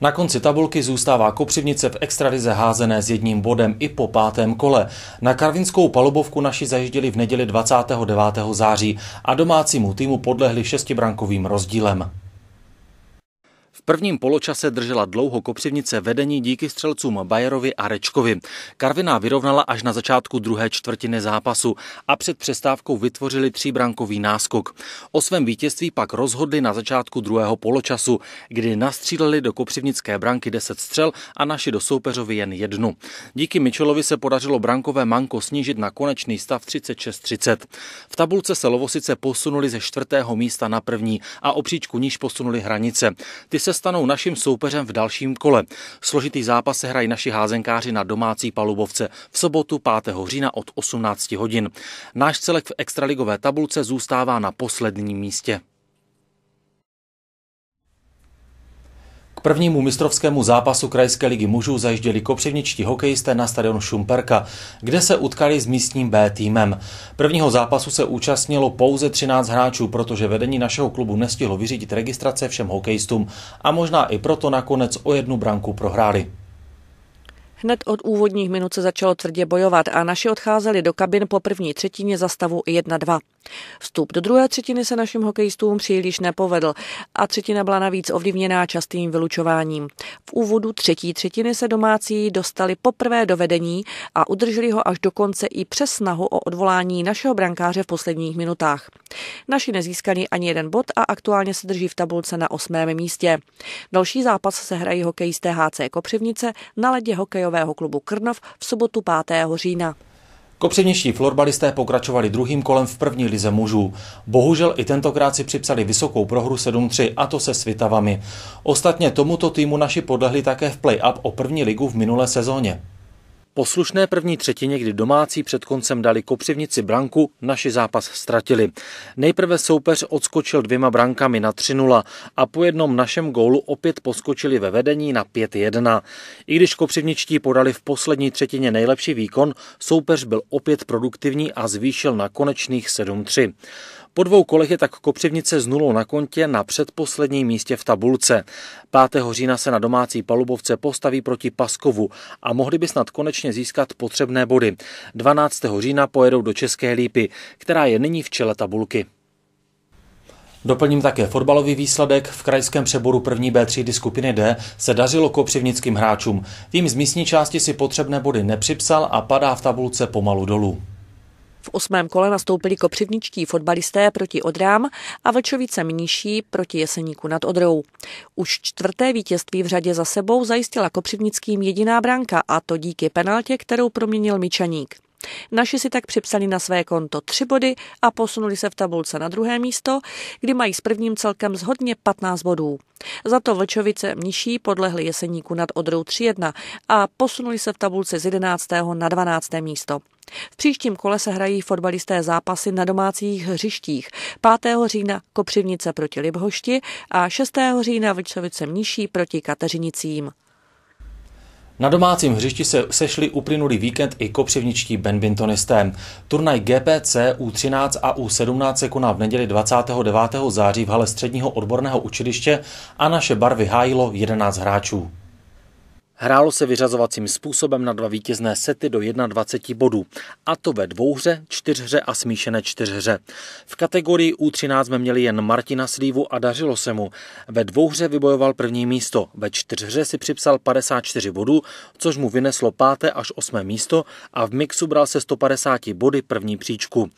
Na konci tabulky zůstává Kopřivnice v extralize házené s jedním bodem i po pátém kole. Na karvinskou palubovku naši zajížděli v neděli 29. září a domácímu týmu podlehli šestibrankovým rozdílem prvním poločase držela dlouho Kopřivnice vedení díky střelcům Bajerovi a Rečkovi. Karviná vyrovnala až na začátku druhé čtvrtiny zápasu a před přestávkou vytvořili tříbrankový náskok. O svém vítězství pak rozhodli na začátku druhého poločasu, kdy nastříleli do Kopřivnické branky 10 střel a naši do soupeřovi jen jednu. Díky Michelovi se podařilo brankové manko snížit na konečný stav 36-30. V tabulce se Lovosice posunuli ze čtvrtého místa na první a opříčku níž posunuli hranice. Ty se stanou naším soupeřem v dalším kole. Složitý zápas se hrají naši házenkáři na domácí palubovce v sobotu 5. října od 18 hodin. Náš celek v extraligové tabulce zůstává na posledním místě. prvnímu mistrovskému zápasu Krajské ligy mužů zajížděli kopřivničtí hokejisté na stadion Šumperka, kde se utkali s místním B týmem. Prvního zápasu se účastnilo pouze 13 hráčů, protože vedení našeho klubu nestihlo vyřídit registrace všem hokejistům a možná i proto nakonec o jednu branku prohráli. Hned od úvodních minut se začalo tvrdě bojovat a naši odcházeli do kabin po první třetině za stavu 1-2. Vstup do druhé třetiny se našim hokejistům příliš nepovedl a třetina byla navíc ovlivněná častým vylučováním. V úvodu třetí třetiny se domácí dostali poprvé do vedení a udrželi ho až do konce i přes snahu o odvolání našeho brankáře v posledních minutách. Naši nezískali ani jeden bod a aktuálně se drží v tabulce na osmém místě. Další zápas se hrají hokejisté HC Kopřivnice na ledě hokejové fotbalového klubu Krnov v sobotu 5. října. Kopřivnější florbalisté pokračovali druhým kolem v první lize mužů. Bohužel i tentokrát si připsali vysokou prohru 7-3 a to se Svitavami. Ostatně tomuto týmu naši podlehli také v play-up o první ligu v minulé sezóně poslušné první třetině, kdy domácí před koncem dali kopřivnici branku, naši zápas ztratili. Nejprve soupeř odskočil dvěma brankami na 3-0 a po jednom našem gólu opět poskočili ve vedení na 5-1. I když kopřivničtí podali v poslední třetině nejlepší výkon, soupeř byl opět produktivní a zvýšil na konečných 7-3. Po dvou kolech je tak Kopřivnice z nulou na kontě na předposledním místě v tabulce. 5. října se na domácí palubovce postaví proti Paskovu a mohli by snad konečně získat potřebné body. 12. října pojedou do České Lípy, která je nyní v čele tabulky. Doplním také fotbalový výsledek. V krajském přeboru první B třídy skupiny D se dařilo kopřivnickým hráčům. Tým z místní části si potřebné body nepřipsal a padá v tabulce pomalu dolů. V osmém kole nastoupili kopřivničtí fotbalisté proti Odrám a Vlčovice mniší proti Jeseníku nad Odrou. Už čtvrté vítězství v řadě za sebou zajistila kopřivnickým jediná branka a to díky penaltě, kterou proměnil Mičaník. Naši si tak připsali na své konto tři body a posunuli se v tabulce na druhé místo, kdy mají s prvním celkem zhodně 15 bodů. Za to Vlčovice nižší podlehli jeseníku nad Odrou 3-1 a posunuli se v tabulce z 11. na 12. místo. V příštím kole se hrají fotbalisté zápasy na domácích hřištích. 5. října Kopřivnice proti Libhošti a 6. října Vlčovice Mníší proti Kateřinicím. Na domácím hřišti se sešli uplynulý víkend i kopřivničtí badmintonisté. Turnaj GPC U13 a U17 se koná v neděli 29. září v hale středního odborného učiliště a naše barvy hájilo 11 hráčů. Hrálo se vyřazovacím způsobem na dva vítězné sety do 21 bodů, a to ve dvouhře, čtyřhře a smíšené čtyřhře. V kategorii U13 jsme měli jen Martina Slívu a dařilo se mu. Ve dvouhře vybojoval první místo, ve čtyřhře si připsal 54 bodů, což mu vyneslo páté až osmé místo a v mixu bral se 150 body první příčku.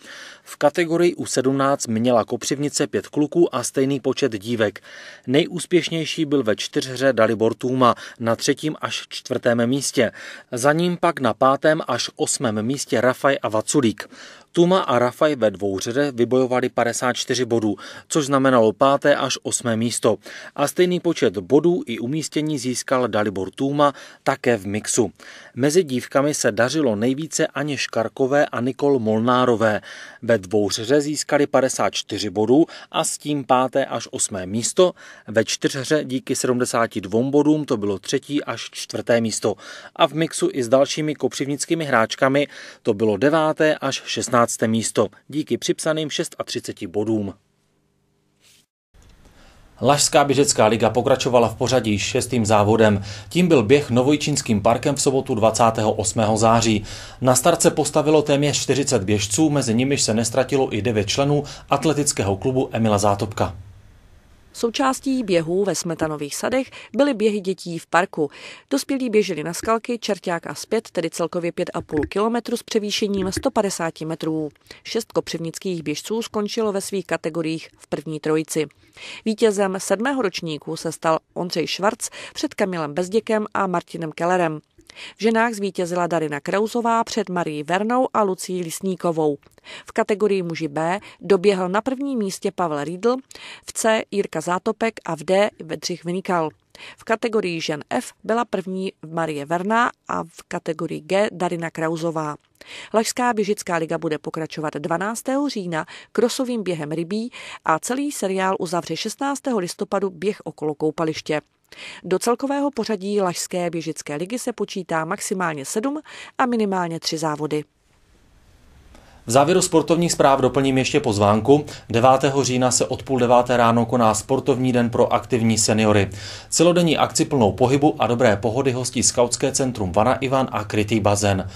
V kategorii U17 měla Kopřivnice pět kluků a stejný počet dívek. Nejúspěšnější byl ve čtyřhře Dalibor Tůma na třetím až čtvrtém místě. Za ním pak na pátém až osmém místě Rafaj a Vaculík. Tuma a Rafaj ve dvou vybojovali 54 bodů, což znamenalo páté až osmé místo. A stejný počet bodů i umístění získal Dalibor Tuma také v mixu. Mezi dívkami se dařilo nejvíce Aně Škarkové a Nikol Molnárové. Ve dvou získali 54 bodů a s tím páté až osmé místo. Ve čtyřhře díky 72 bodům to bylo třetí až čtvrté místo. A v mixu i s dalšími kopřivnickými hráčkami to bylo deváté až šestnácté místo, díky připsaným 36 bodům. Lašská běžecká liga pokračovala v pořadí šestým závodem. Tím byl běh Novojčínským parkem v sobotu 28. září. Na starce postavilo téměř 40 běžců, mezi nimiž se nestratilo i 9 členů atletického klubu Emila Zátopka. Součástí běhů ve Smetanových sadech byly běhy dětí v parku. Dospělí běželi na skalky, čerťák a zpět, tedy celkově 5,5 kilometru s převýšením 150 metrů. Šest kopřivnických běžců skončilo ve svých kategoriích v první trojici. Vítězem sedmého ročníku se stal Ondřej Švarc před Kamilem Bezděkem a Martinem Kellerem. V ženách zvítězila Darina Krauzová před Marí Vernou a Lucí Lisníkovou. V kategorii muži B doběhl na prvním místě Pavel Riedl, v C Jirka Zátopek a v D Vedřich Vynikal. V kategorii žen F byla první Marie Verná a v kategorii G Darina Krauzová. Lažská běžická liga bude pokračovat 12. října krosovým během rybí a celý seriál uzavře 16. listopadu běh okolo koupaliště. Do celkového pořadí Lažské běžické ligy se počítá maximálně sedm a minimálně tři závody. V závěru sportovních zpráv doplním ještě pozvánku. 9. října se od půl deváté ráno koná sportovní den pro aktivní seniory. Celodenní akci plnou pohybu a dobré pohody hostí Skautské centrum Vana Ivan a Krytý bazén.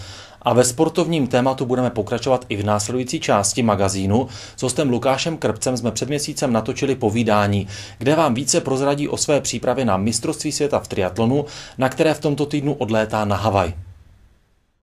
A ve sportovním tématu budeme pokračovat i v následující části magazínu. S hostem Lukášem Krpcem jsme před měsícem natočili povídání, kde vám více prozradí o své přípravě na mistrovství světa v triatlonu, na které v tomto týdnu odlétá na Havaj.